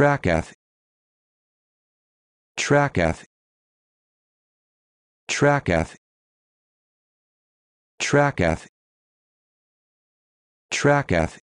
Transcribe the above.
Trakath Trakath Trakath Trakath Trakath